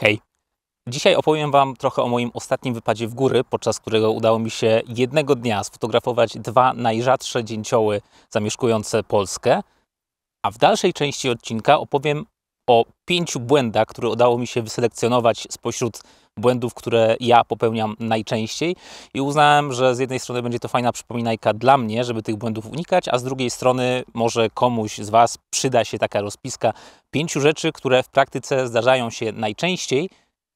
Hej! Dzisiaj opowiem Wam trochę o moim ostatnim wypadzie w góry, podczas którego udało mi się jednego dnia sfotografować dwa najrzadsze dzięcioły zamieszkujące Polskę. A w dalszej części odcinka opowiem o pięciu błędach, które udało mi się wyselekcjonować spośród błędów, które ja popełniam najczęściej i uznałem, że z jednej strony będzie to fajna przypominajka dla mnie, żeby tych błędów unikać, a z drugiej strony może komuś z Was przyda się taka rozpiska pięciu rzeczy, które w praktyce zdarzają się najczęściej,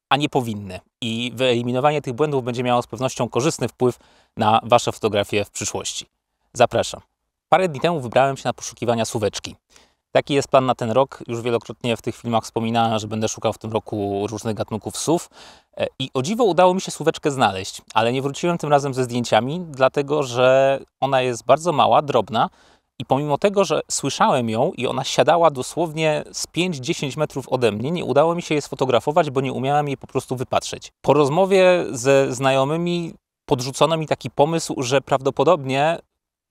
a nie powinny. I wyeliminowanie tych błędów będzie miało z pewnością korzystny wpływ na Wasze fotografie w przyszłości. Zapraszam. Parę dni temu wybrałem się na poszukiwania słóweczki. Taki jest plan na ten rok. Już wielokrotnie w tych filmach wspominałem, że będę szukał w tym roku różnych gatunków sów. E, I o dziwo udało mi się słóweczkę znaleźć, ale nie wróciłem tym razem ze zdjęciami, dlatego że ona jest bardzo mała, drobna. I pomimo tego, że słyszałem ją i ona siadała dosłownie z 5-10 metrów ode mnie, nie udało mi się jej sfotografować, bo nie umiałem jej po prostu wypatrzeć. Po rozmowie ze znajomymi podrzucono mi taki pomysł, że prawdopodobnie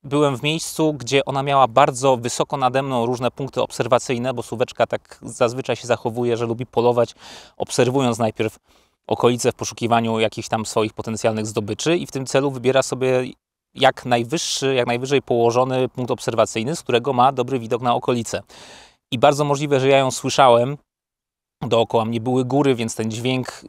byłem w miejscu, gdzie ona miała bardzo wysoko nade mną różne punkty obserwacyjne, bo suweczka tak zazwyczaj się zachowuje, że lubi polować, obserwując najpierw okolice w poszukiwaniu jakichś tam swoich potencjalnych zdobyczy i w tym celu wybiera sobie jak najwyższy, jak najwyżej położony punkt obserwacyjny, z którego ma dobry widok na okolice. I bardzo możliwe, że ja ją słyszałem Dookoła mnie były góry, więc ten dźwięk,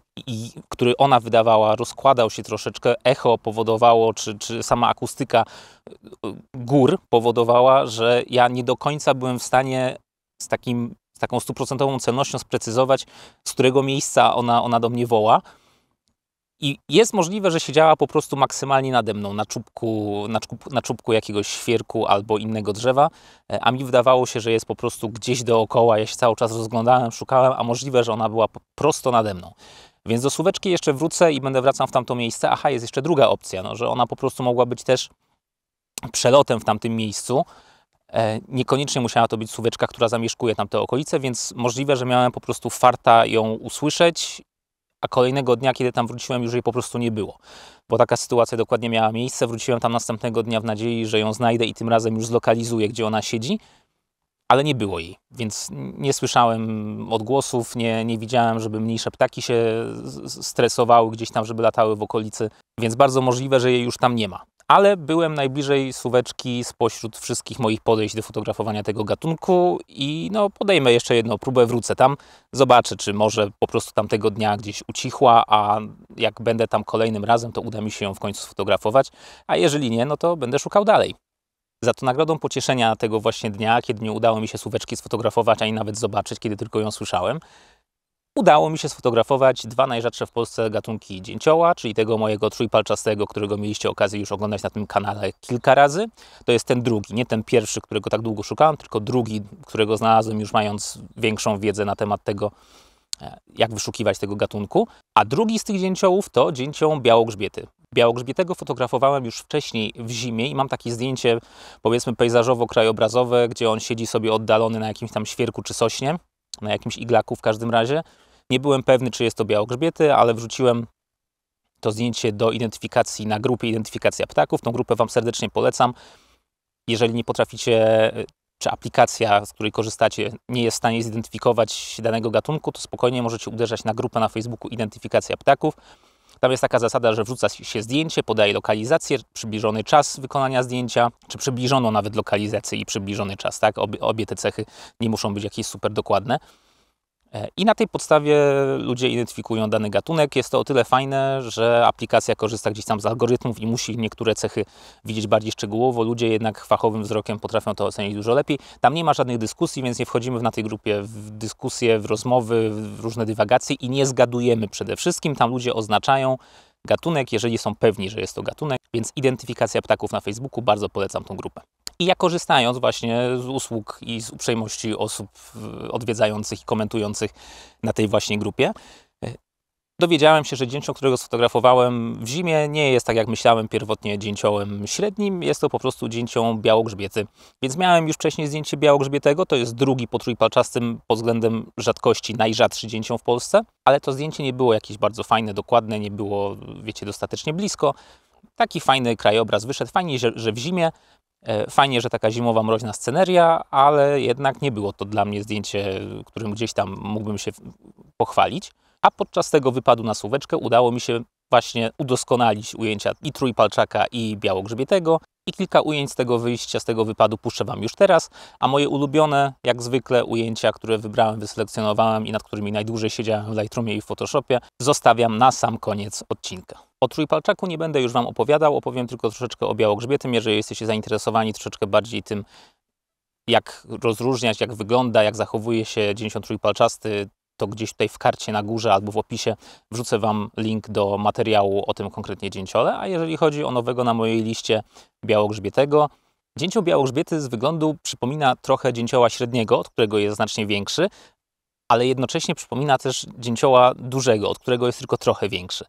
który ona wydawała, rozkładał się troszeczkę. Echo powodowało, czy, czy sama akustyka y, y, gór powodowała, że ja nie do końca byłem w stanie z, takim, z taką stuprocentową celnością sprecyzować, z którego miejsca ona, ona do mnie woła. I jest możliwe, że siedziała po prostu maksymalnie nade mną, na czubku, na, na czubku jakiegoś świerku albo innego drzewa, e, a mi wydawało się, że jest po prostu gdzieś dookoła. Ja się cały czas rozglądałem, szukałem, a możliwe, że ona była prosto nade mną. Więc do słóweczki jeszcze wrócę i będę wracał w tamto miejsce. Aha, jest jeszcze druga opcja, no, że ona po prostu mogła być też przelotem w tamtym miejscu. E, niekoniecznie musiała to być słóweczka, która zamieszkuje tamte okolice, więc możliwe, że miałem po prostu farta ją usłyszeć a kolejnego dnia, kiedy tam wróciłem, już jej po prostu nie było. Bo taka sytuacja dokładnie miała miejsce. Wróciłem tam następnego dnia w nadziei, że ją znajdę i tym razem już zlokalizuję, gdzie ona siedzi, ale nie było jej, więc nie słyszałem odgłosów, nie, nie widziałem, żeby mniejsze ptaki się stresowały gdzieś tam, żeby latały w okolicy, więc bardzo możliwe, że jej już tam nie ma ale byłem najbliżej słóweczki spośród wszystkich moich podejść do fotografowania tego gatunku i no, podejmę jeszcze jedną próbę, wrócę tam, zobaczę, czy może po prostu tamtego dnia gdzieś ucichła, a jak będę tam kolejnym razem, to uda mi się ją w końcu sfotografować, a jeżeli nie, no to będę szukał dalej. Za to nagrodą pocieszenia tego właśnie dnia, kiedy nie udało mi się słóweczki sfotografować, ani nawet zobaczyć, kiedy tylko ją słyszałem, udało mi się sfotografować dwa najrzadsze w Polsce gatunki dzięcioła, czyli tego mojego trójpalczastego, którego mieliście okazję już oglądać na tym kanale kilka razy. To jest ten drugi, nie ten pierwszy, którego tak długo szukałem, tylko drugi, którego znalazłem już mając większą wiedzę na temat tego, e, jak wyszukiwać tego gatunku. A drugi z tych dzięciołów to dzięcioł białogrzbiety. Białogrzbietego fotografowałem już wcześniej w zimie i mam takie zdjęcie, powiedzmy, pejzażowo-krajobrazowe, gdzie on siedzi sobie oddalony na jakimś tam świerku czy sośnie na jakimś iglaku w każdym razie. Nie byłem pewny, czy jest to białogrzbiety, ale wrzuciłem to zdjęcie do identyfikacji na grupie Identyfikacja Ptaków. Tą grupę Wam serdecznie polecam. Jeżeli nie potraficie, e, czy aplikacja, z której korzystacie, nie jest w stanie zidentyfikować danego gatunku, to spokojnie możecie uderzać na grupę na Facebooku Identyfikacja Ptaków tam jest taka zasada, że wrzuca się zdjęcie, podaje lokalizację, przybliżony czas wykonania zdjęcia, czy przybliżoną nawet lokalizację i przybliżony czas, tak? Obie, obie te cechy nie muszą być jakieś super dokładne. E, I na tej podstawie ludzie identyfikują dany gatunek. Jest to o tyle fajne, że aplikacja korzysta gdzieś tam z algorytmów i musi niektóre cechy widzieć bardziej szczegółowo. Ludzie jednak fachowym wzrokiem potrafią to ocenić dużo lepiej. Tam nie ma żadnych dyskusji, więc nie wchodzimy na tej grupie w dyskusje, w rozmowy, w różne dywagacje i nie zgadujemy przede wszystkim. Tam ludzie oznaczają gatunek, jeżeli są pewni, że jest to gatunek, więc identyfikacja ptaków na Facebooku, bardzo polecam tą grupę. I ja korzystając właśnie z usług i z uprzejmości osób odwiedzających i komentujących na tej właśnie grupie, e, Dowiedziałem się, że dzięcioł, którego sfotografowałem w zimie, nie jest tak jak myślałem pierwotnie dzięciołem średnim, jest to po prostu dzięcią białogrzbiety. Więc miałem już wcześniej zdjęcie białogrzbietego, to jest drugi po trójpalczastym pod względem rzadkości najrzadszy dzięcią w Polsce, ale to zdjęcie nie było jakieś bardzo fajne, dokładne, nie było, wiecie, dostatecznie blisko. Taki fajny krajobraz wyszedł, fajnie, że, że w zimie E, fajnie, że taka zimowa, mroźna sceneria, ale jednak nie było to dla mnie zdjęcie, którym gdzieś tam mógłbym się pochwalić. A podczas tego wypadu na słóweczkę udało mi się właśnie udoskonalić ujęcia i trójpalczaka, i białogrzebietego. I kilka ujęć z tego wyjścia, z tego wypadu puszczę Wam już teraz. A moje ulubione, jak zwykle, ujęcia, które wybrałem, wyselekcjonowałem i nad którymi najdłużej siedziałem w Lightroomie i w Photoshopie, zostawiam na sam koniec odcinka. O trójpalczaku nie będę już Wam opowiadał, opowiem tylko troszeczkę o białogrzbietym, jeżeli jesteście zainteresowani troszeczkę bardziej tym, jak rozróżniać, jak wygląda, jak zachowuje się 93 palczasty, to gdzieś tutaj w karcie na górze albo w opisie wrzucę Wam link do materiału o tym konkretnie dzięciole. A jeżeli chodzi o nowego na mojej liście białogrzbietego, dzięcioł białogrzbiety z wyglądu przypomina trochę dzięcioła średniego, od którego jest znacznie większy, ale jednocześnie przypomina też dzięcioła dużego, od którego jest tylko trochę większy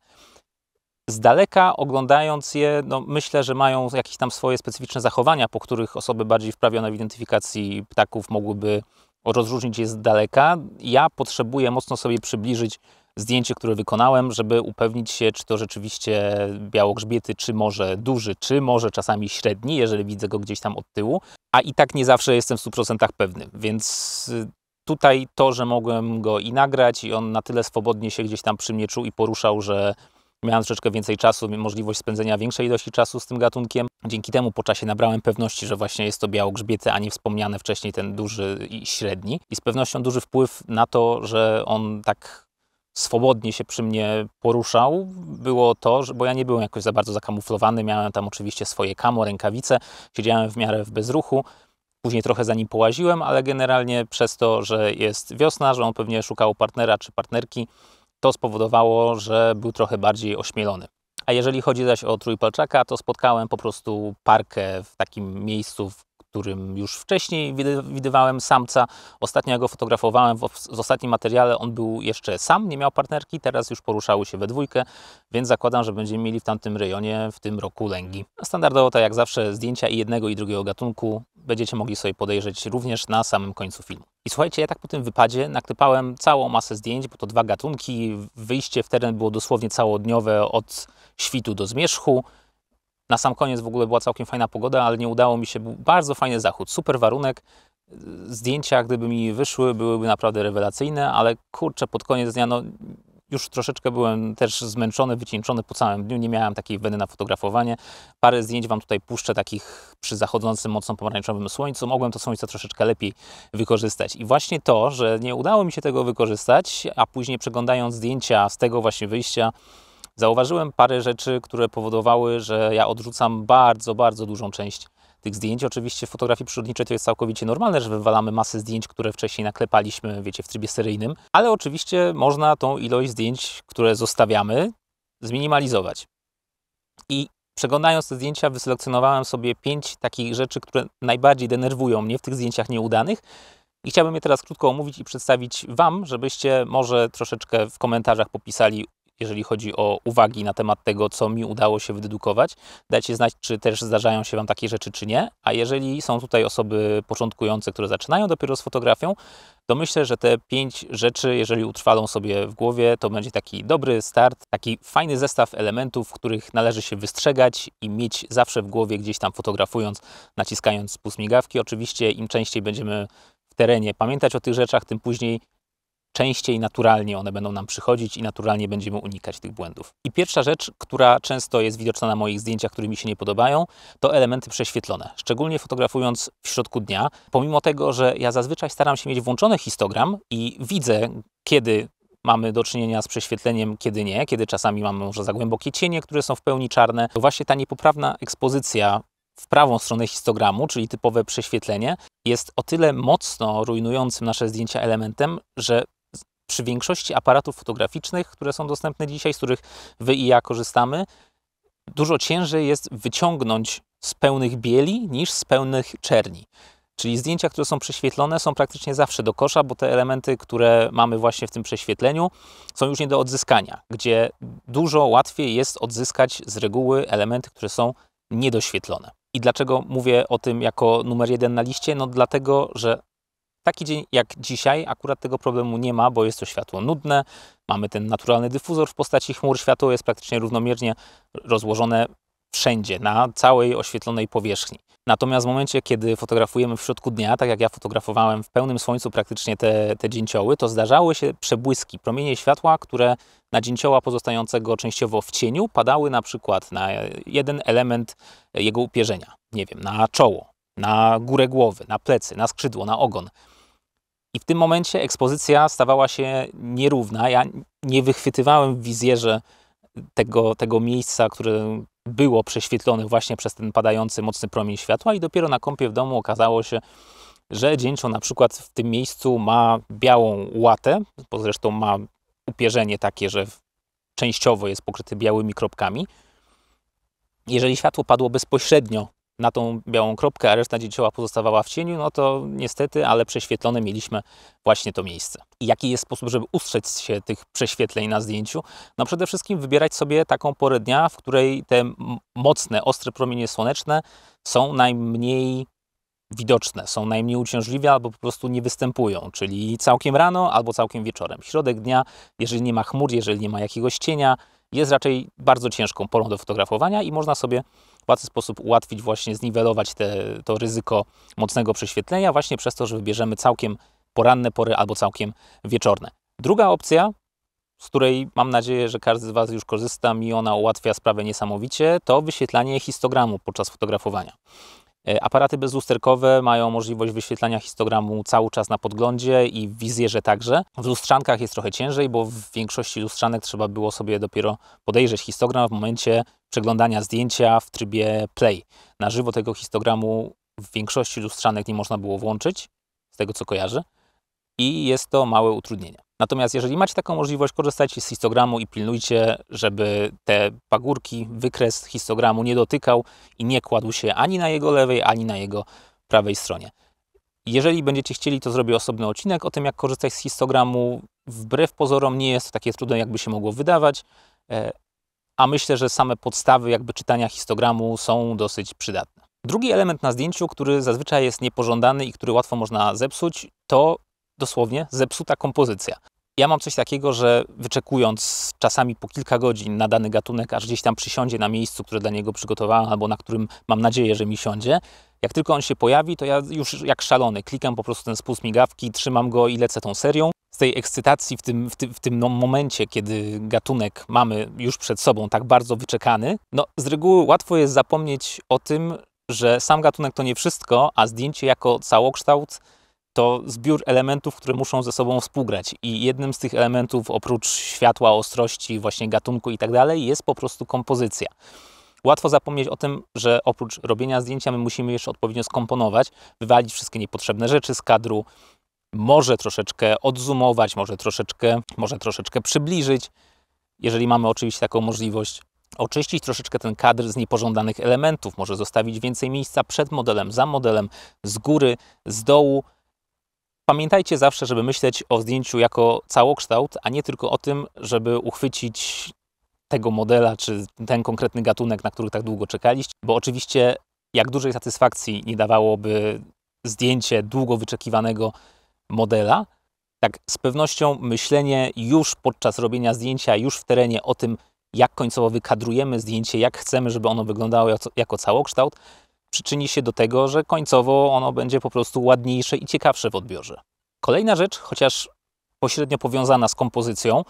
z daleka oglądając je, no myślę, że mają jakieś tam swoje specyficzne zachowania, po których osoby bardziej wprawione w identyfikacji ptaków mogłyby rozróżnić je z daleka. Ja potrzebuję mocno sobie przybliżyć zdjęcie, które wykonałem, żeby upewnić się, czy to rzeczywiście białogrzbiety, czy może duży, czy może czasami średni, jeżeli widzę go gdzieś tam od tyłu. A i tak nie zawsze jestem w 100% pewny, więc y, tutaj to, że mogłem go i nagrać i on na tyle swobodnie się gdzieś tam przy mnie czuł i poruszał, że Miałem troszeczkę więcej czasu, możliwość spędzenia większej ilości czasu z tym gatunkiem. Dzięki temu po czasie nabrałem pewności, że właśnie jest to białogrzbiety, a nie wspomniane wcześniej ten duży i średni. I z pewnością duży wpływ na to, że on tak swobodnie się przy mnie poruszał, było to, że, bo ja nie byłem jakoś za bardzo zakamuflowany, miałem tam oczywiście swoje kamo, rękawice, siedziałem w miarę w bezruchu, Później trochę za nim połaziłem, ale generalnie przez to, że jest wiosna, że on pewnie szukał partnera czy partnerki, to spowodowało, że był trochę bardziej ośmielony. A jeżeli chodzi zaś o trójpalczaka, to spotkałem po prostu parkę w takim miejscu, w którym już wcześniej widywałem samca. Ostatnio go fotografowałem w ostatnim materiale. On był jeszcze sam, nie miał partnerki, teraz już poruszały się we dwójkę, więc zakładam, że będziemy mieli w tamtym rejonie w tym roku lęgi. No, standardowo, tak jak zawsze, zdjęcia i jednego i drugiego gatunku będziecie mogli sobie podejrzeć również na samym końcu filmu. I słuchajcie, ja tak po tym wypadzie naktypałem całą masę zdjęć, bo to dwa gatunki. Wyjście w teren było dosłownie całodniowe od świtu do zmierzchu. Na sam koniec w ogóle była całkiem fajna pogoda, ale nie udało mi się. Był bardzo fajny zachód, super warunek. Zdjęcia, gdyby mi wyszły, byłyby naprawdę rewelacyjne, ale kurczę, pod koniec dnia no, już troszeczkę byłem też zmęczony, wycieńczony po całym dniu, nie miałem takiej weny na fotografowanie. Parę zdjęć Wam tutaj puszczę, takich przy zachodzącym mocno pomarańczowym słońcu. Mogłem to słońce troszeczkę lepiej wykorzystać. I właśnie to, że nie udało mi się tego wykorzystać, a później przeglądając zdjęcia z tego właśnie wyjścia, zauważyłem parę rzeczy, które powodowały, że ja odrzucam bardzo, bardzo dużą część tych zdjęć. Oczywiście w fotografii przyrodniczej to jest całkowicie normalne, że wywalamy masę zdjęć, które wcześniej naklepaliśmy, wiecie, w trybie seryjnym, ale oczywiście można tą ilość zdjęć, które zostawiamy, zminimalizować. I przeglądając te zdjęcia, wyselekcjonowałem sobie pięć takich rzeczy, które najbardziej denerwują mnie w tych zdjęciach nieudanych. I chciałbym je teraz krótko omówić i przedstawić Wam, żebyście może troszeczkę w komentarzach popisali, jeżeli chodzi o uwagi na temat tego, co mi udało się wydedukować. Dajcie znać, czy też zdarzają się Wam takie rzeczy, czy nie. A jeżeli są tutaj osoby początkujące, które zaczynają dopiero z fotografią, to myślę, że te pięć rzeczy, jeżeli utrwalą sobie w głowie, to będzie taki dobry start, taki fajny zestaw elementów, których należy się wystrzegać i mieć zawsze w głowie gdzieś tam fotografując, naciskając spust migawki. Oczywiście im częściej będziemy w terenie pamiętać o tych rzeczach, tym później częściej naturalnie one będą nam przychodzić i naturalnie będziemy unikać tych błędów. I pierwsza rzecz, która często jest widoczna na moich zdjęciach, które mi się nie podobają, to elementy prześwietlone. Szczególnie fotografując w środku dnia, pomimo tego, że ja zazwyczaj staram się mieć włączony histogram i widzę, kiedy mamy do czynienia z prześwietleniem, kiedy nie, kiedy czasami mamy może za głębokie cienie, które są w pełni czarne, to właśnie ta niepoprawna ekspozycja w prawą stronę histogramu, czyli typowe prześwietlenie, jest o tyle mocno rujnującym nasze zdjęcia elementem, że przy większości aparatów fotograficznych, które są dostępne dzisiaj, z których wy i ja korzystamy, dużo ciężej jest wyciągnąć z pełnych bieli niż z pełnych czerni. Czyli zdjęcia, które są prześwietlone, są praktycznie zawsze do kosza, bo te elementy, które mamy właśnie w tym prześwietleniu, są już nie do odzyskania, gdzie dużo łatwiej jest odzyskać z reguły elementy, które są niedoświetlone. I dlaczego mówię o tym jako numer jeden na liście? No dlatego, że Taki dzień jak dzisiaj akurat tego problemu nie ma, bo jest to światło nudne, mamy ten naturalny dyfuzor w postaci chmur, światło jest praktycznie równomiernie rozłożone wszędzie, na całej oświetlonej powierzchni. Natomiast w momencie, kiedy fotografujemy w środku dnia, tak jak ja fotografowałem w pełnym słońcu praktycznie te, te dzięcioły, to zdarzały się przebłyski, promienie światła, które na dzięcioła pozostającego częściowo w cieniu padały na przykład na jeden element jego upierzenia, nie wiem, na czoło, na górę głowy, na plecy, na skrzydło, na ogon. I w tym momencie ekspozycja stawała się nierówna. Ja nie wychwytywałem w wizjerze tego, tego miejsca, które było prześwietlone właśnie przez ten padający mocny promień światła i dopiero na kąpie w domu okazało się, że dzięcio, na przykład w tym miejscu ma białą łatę, bo zresztą ma upierzenie takie, że częściowo jest pokryty białymi kropkami. Jeżeli światło padło bezpośrednio na tą białą kropkę, a reszta dziedziczyła pozostawała w cieniu, no to niestety, ale prześwietlone mieliśmy właśnie to miejsce. I jaki jest sposób, żeby ustrzec się tych prześwietleń na zdjęciu? No przede wszystkim wybierać sobie taką porę dnia, w której te mocne, ostre promienie słoneczne są najmniej widoczne, są najmniej uciążliwe albo po prostu nie występują, czyli całkiem rano albo całkiem wieczorem. Środek dnia, jeżeli nie ma chmur, jeżeli nie ma jakiegoś cienia, jest raczej bardzo ciężką polą do fotografowania i można sobie w łatwy sposób ułatwić, właśnie zniwelować te, to ryzyko mocnego prześwietlenia właśnie przez to, że wybierzemy całkiem poranne pory albo całkiem wieczorne. Druga opcja, z której mam nadzieję, że każdy z Was już korzysta i ona ułatwia sprawę niesamowicie, to wyświetlanie histogramu podczas fotografowania. E, aparaty bezlusterkowe mają możliwość wyświetlania histogramu cały czas na podglądzie i w wizjerze także. W lustrzankach jest trochę ciężej, bo w większości lustrzanek trzeba było sobie dopiero podejrzeć histogram w momencie przeglądania zdjęcia w trybie play. Na żywo tego histogramu w większości lustrzanek nie można było włączyć, z tego co kojarzę, i jest to małe utrudnienie. Natomiast jeżeli macie taką możliwość, korzystajcie z histogramu i pilnujcie, żeby te pagórki, wykres histogramu nie dotykał i nie kładł się ani na jego lewej, ani na jego prawej stronie. Jeżeli będziecie chcieli, to zrobię osobny odcinek o tym, jak korzystać z histogramu. Wbrew pozorom nie jest to takie trudne, jakby się mogło wydawać, e, a myślę, że same podstawy jakby czytania histogramu są dosyć przydatne. Drugi element na zdjęciu, który zazwyczaj jest niepożądany i który łatwo można zepsuć, to dosłownie zepsuta kompozycja. Ja mam coś takiego, że wyczekując czasami po kilka godzin na dany gatunek, aż gdzieś tam przysiądzie na miejscu, które dla niego przygotowałem, albo na którym mam nadzieję, że mi siądzie, jak tylko on się pojawi, to ja już jak szalony klikam po prostu ten spust migawki, trzymam go i lecę tą serią. Z tej ekscytacji w tym, w, ty, w tym no, momencie, kiedy gatunek mamy już przed sobą tak bardzo wyczekany, no z reguły łatwo jest zapomnieć o tym, że sam gatunek to nie wszystko, a zdjęcie jako całokształt to zbiór elementów, które muszą ze sobą współgrać. I jednym z tych elementów, oprócz światła, ostrości, właśnie gatunku i tak dalej, jest po prostu kompozycja. Łatwo zapomnieć o tym, że oprócz robienia zdjęcia, my musimy jeszcze odpowiednio skomponować, wywalić wszystkie niepotrzebne rzeczy z kadru, może troszeczkę odzumować, może troszeczkę, może troszeczkę przybliżyć, jeżeli mamy oczywiście taką możliwość. Oczyścić troszeczkę ten kadr z niepożądanych elementów, może zostawić więcej miejsca przed modelem, za modelem, z góry, z dołu, Pamiętajcie zawsze, żeby myśleć o zdjęciu jako całokształt, a nie tylko o tym, żeby uchwycić tego modela czy ten konkretny gatunek, na który tak długo czekaliście, bo oczywiście jak dużej satysfakcji nie dawałoby zdjęcie długo wyczekiwanego modela, tak z pewnością myślenie już podczas robienia zdjęcia, już w terenie o tym, jak końcowo wykadrujemy zdjęcie, jak chcemy, żeby ono wyglądało jako całokształt, przyczyni się do tego, że końcowo ono będzie po prostu ładniejsze i ciekawsze w odbiorze. Kolejna rzecz, chociaż pośrednio powiązana z kompozycją,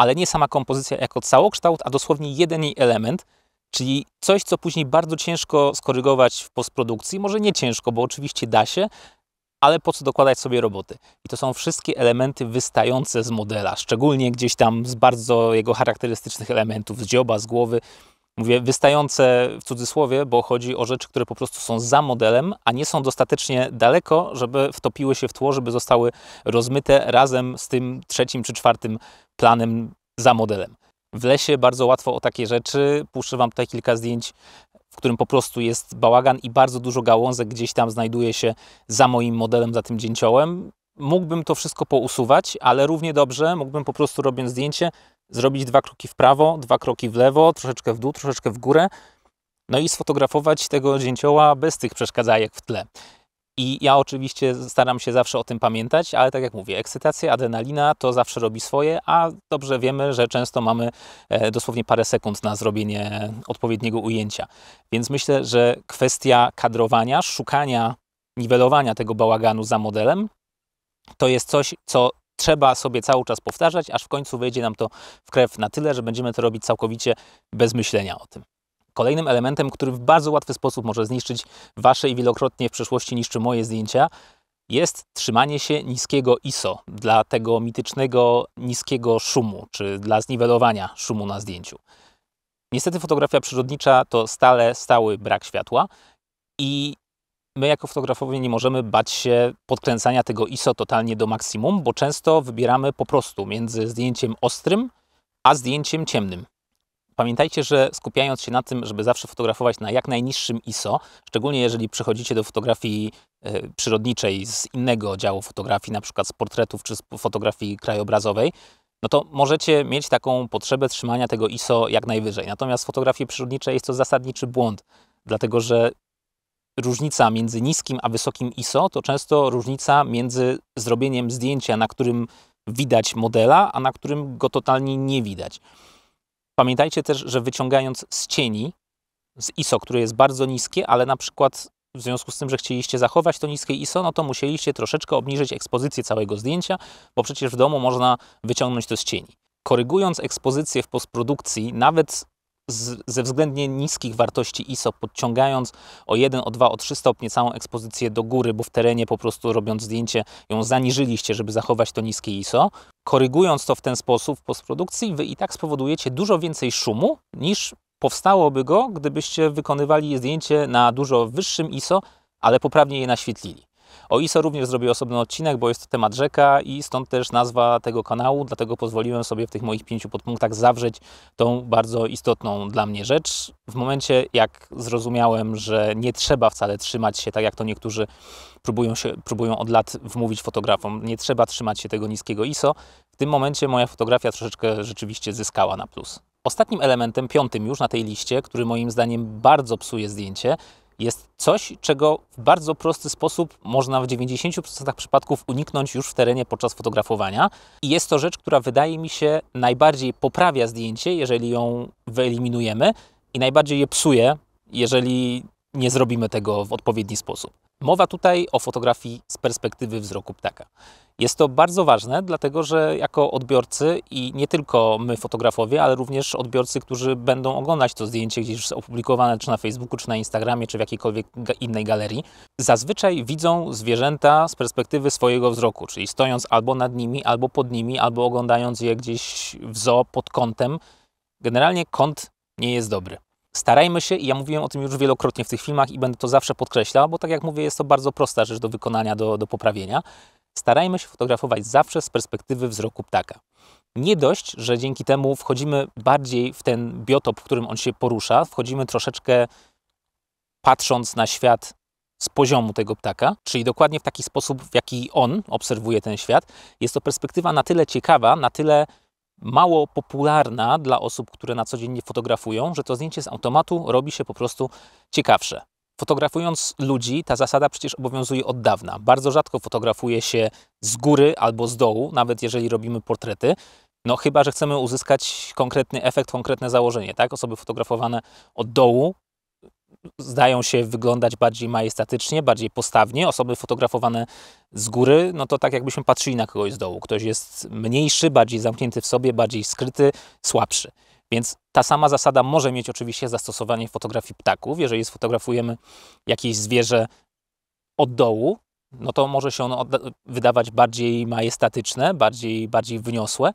ale nie sama kompozycja jako całokształt, a dosłownie jeden jej element, czyli coś, co później bardzo ciężko skorygować w postprodukcji. Może nie ciężko, bo oczywiście da się, ale po co dokładać sobie roboty? I to są wszystkie elementy wystające z modela, szczególnie gdzieś tam z bardzo jego charakterystycznych elementów, z dzioba, z głowy. Mówię wystające w cudzysłowie, bo chodzi o rzeczy, które po prostu są za modelem, a nie są dostatecznie daleko, żeby wtopiły się w tło, żeby zostały rozmyte razem z tym trzecim czy czwartym planem za modelem. W lesie bardzo łatwo o takie rzeczy. Puszczę Wam tutaj kilka zdjęć, w którym po prostu jest bałagan i bardzo dużo gałązek gdzieś tam znajduje się za moim modelem, za tym dzięciołem mógłbym to wszystko pousuwać, ale równie dobrze mógłbym po prostu robiąc zdjęcie zrobić dwa kroki w prawo, dwa kroki w lewo, troszeczkę w dół, troszeczkę w górę, no i sfotografować tego dzięcioła bez tych przeszkadzajek w tle. I ja oczywiście staram się zawsze o tym pamiętać, ale tak jak mówię, ekscytacja, adrenalina to zawsze robi swoje, a dobrze wiemy, że często mamy e, dosłownie parę sekund na zrobienie odpowiedniego ujęcia. Więc myślę, że kwestia kadrowania, szukania, niwelowania tego bałaganu za modelem to jest coś, co trzeba sobie cały czas powtarzać, aż w końcu wejdzie nam to w krew na tyle, że będziemy to robić całkowicie bez myślenia o tym. Kolejnym elementem, który w bardzo łatwy sposób może zniszczyć Wasze i wielokrotnie w przeszłości niszczy moje zdjęcia, jest trzymanie się niskiego ISO dla tego mitycznego niskiego szumu, czy dla zniwelowania szumu na zdjęciu. Niestety fotografia przyrodnicza to stale stały brak światła i my jako fotografowie nie możemy bać się podkręcania tego ISO totalnie do maksimum, bo często wybieramy po prostu między zdjęciem ostrym a zdjęciem ciemnym. Pamiętajcie, że skupiając się na tym, żeby zawsze fotografować na jak najniższym ISO, szczególnie jeżeli przechodzicie do fotografii e, przyrodniczej z innego działu fotografii, na przykład z portretów czy z fotografii krajobrazowej, no to możecie mieć taką potrzebę trzymania tego ISO jak najwyżej. Natomiast w fotografii przyrodniczej jest to zasadniczy błąd, dlatego że różnica między niskim a wysokim ISO to często różnica między zrobieniem zdjęcia, na którym widać modela, a na którym go totalnie nie widać. Pamiętajcie też, że wyciągając z cieni, z ISO, które jest bardzo niskie, ale na przykład w związku z tym, że chcieliście zachować to niskie ISO, no to musieliście troszeczkę obniżyć ekspozycję całego zdjęcia, bo przecież w domu można wyciągnąć to z cieni. Korygując ekspozycję w postprodukcji, nawet z, ze względnie niskich wartości ISO, podciągając o 1, o 2, o 3 stopnie całą ekspozycję do góry, bo w terenie po prostu robiąc zdjęcie ją zaniżyliście, żeby zachować to niskie ISO. Korygując to w ten sposób w postprodukcji, wy i tak spowodujecie dużo więcej szumu niż powstałoby go, gdybyście wykonywali zdjęcie na dużo wyższym ISO, ale poprawnie je naświetlili. O ISO również zrobię osobny odcinek, bo jest to temat rzeka i stąd też nazwa tego kanału, dlatego pozwoliłem sobie w tych moich pięciu podpunktach zawrzeć tą bardzo istotną dla mnie rzecz. W momencie, jak zrozumiałem, że nie trzeba wcale trzymać się, tak jak to niektórzy próbują, się, próbują od lat wmówić fotografom, nie trzeba trzymać się tego niskiego ISO, w tym momencie moja fotografia troszeczkę rzeczywiście zyskała na plus. Ostatnim elementem, piątym już na tej liście, który moim zdaniem bardzo psuje zdjęcie, jest coś, czego w bardzo prosty sposób można w 90% przypadków uniknąć już w terenie podczas fotografowania. I jest to rzecz, która wydaje mi się najbardziej poprawia zdjęcie, jeżeli ją wyeliminujemy, i najbardziej je psuje, jeżeli nie zrobimy tego w odpowiedni sposób. Mowa tutaj o fotografii z perspektywy wzroku ptaka. Jest to bardzo ważne, dlatego że jako odbiorcy i nie tylko my fotografowie, ale również odbiorcy, którzy będą oglądać to zdjęcie gdzieś opublikowane czy na Facebooku, czy na Instagramie, czy w jakiejkolwiek innej galerii, zazwyczaj widzą zwierzęta z perspektywy swojego wzroku, czyli stojąc albo nad nimi, albo pod nimi, albo oglądając je gdzieś w zoo pod kątem. Generalnie kąt nie jest dobry. Starajmy się, i ja mówiłem o tym już wielokrotnie w tych filmach i będę to zawsze podkreślał, bo tak jak mówię, jest to bardzo prosta rzecz do wykonania, do, do poprawienia. Starajmy się fotografować zawsze z perspektywy wzroku ptaka. Nie dość, że dzięki temu wchodzimy bardziej w ten biotop, w którym on się porusza, wchodzimy troszeczkę patrząc na świat z poziomu tego ptaka, czyli dokładnie w taki sposób, w jaki on obserwuje ten świat. Jest to perspektywa na tyle ciekawa, na tyle mało popularna dla osób, które na co dzień nie fotografują, że to zdjęcie z automatu robi się po prostu ciekawsze. Fotografując ludzi, ta zasada przecież obowiązuje od dawna. Bardzo rzadko fotografuje się z góry albo z dołu, nawet jeżeli robimy portrety. No chyba, że chcemy uzyskać konkretny efekt, konkretne założenie, tak? Osoby fotografowane od dołu zdają się wyglądać bardziej majestatycznie, bardziej postawnie. Osoby fotografowane z góry, no to tak jakbyśmy patrzyli na kogoś z dołu. Ktoś jest mniejszy, bardziej zamknięty w sobie, bardziej skryty, słabszy. Więc ta sama zasada może mieć oczywiście zastosowanie w fotografii ptaków. Jeżeli sfotografujemy jakieś zwierzę od dołu, no to może się ono wydawać bardziej majestatyczne, bardziej, bardziej wyniosłe,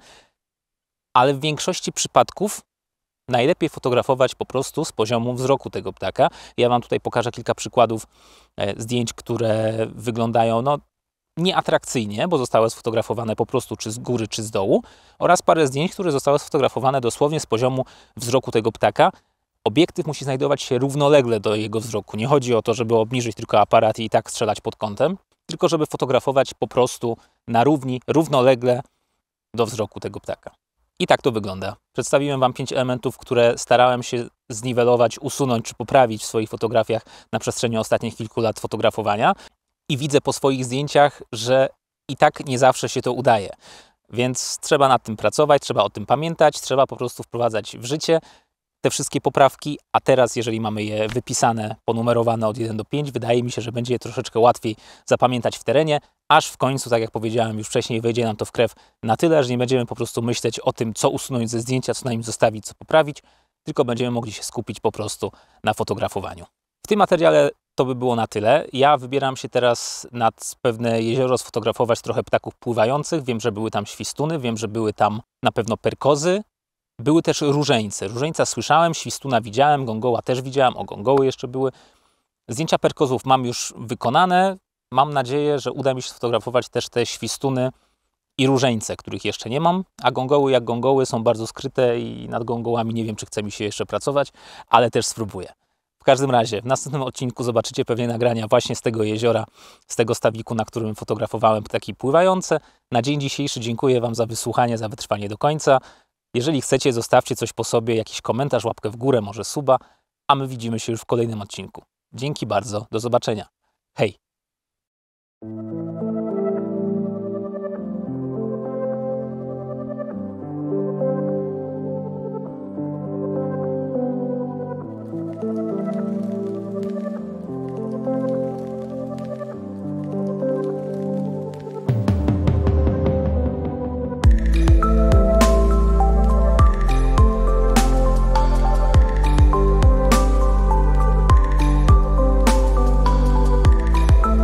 ale w większości przypadków Najlepiej fotografować po prostu z poziomu wzroku tego ptaka. Ja Wam tutaj pokażę kilka przykładów e, zdjęć, które wyglądają no, nieatrakcyjnie, bo zostały sfotografowane po prostu czy z góry, czy z dołu, oraz parę zdjęć, które zostały sfotografowane dosłownie z poziomu wzroku tego ptaka. Obiektyw musi znajdować się równolegle do jego wzroku. Nie chodzi o to, żeby obniżyć tylko aparat i tak strzelać pod kątem, tylko żeby fotografować po prostu na równi, równolegle do wzroku tego ptaka. I tak to wygląda. Przedstawiłem Wam pięć elementów, które starałem się zniwelować, usunąć czy poprawić w swoich fotografiach na przestrzeni ostatnich kilku lat fotografowania. I widzę po swoich zdjęciach, że i tak nie zawsze się to udaje. Więc trzeba nad tym pracować, trzeba o tym pamiętać, trzeba po prostu wprowadzać w życie te wszystkie poprawki, a teraz, jeżeli mamy je wypisane, ponumerowane od 1 do 5, wydaje mi się, że będzie je troszeczkę łatwiej zapamiętać w terenie, aż w końcu, tak jak powiedziałem już wcześniej, wejdzie nam to w krew na tyle, że nie będziemy po prostu myśleć o tym, co usunąć ze zdjęcia, co na nim zostawić, co poprawić, tylko będziemy mogli się skupić po prostu na fotografowaniu. W tym materiale to by było na tyle. Ja wybieram się teraz nad pewne jezioro sfotografować trochę ptaków pływających. Wiem, że były tam świstuny, wiem, że były tam na pewno perkozy. Były też różeńce. Różeńca słyszałem, świstuna widziałem, gongoła też widziałem, o gongoły jeszcze były. Zdjęcia perkozów mam już wykonane. Mam nadzieję, że uda mi się sfotografować też te świstuny i różeńce, których jeszcze nie mam, a gongoły jak gongoły są bardzo skryte i nad gongołami nie wiem, czy chce mi się jeszcze pracować, ale też spróbuję. W każdym razie w następnym odcinku zobaczycie pewnie nagrania właśnie z tego jeziora, z tego stawiku, na którym fotografowałem ptaki pływające. Na dzień dzisiejszy dziękuję Wam za wysłuchanie, za wytrwanie do końca. Jeżeli chcecie, zostawcie coś po sobie, jakiś komentarz, łapkę w górę, może suba, a my widzimy się już w kolejnym odcinku. Dzięki bardzo, do zobaczenia. Hej!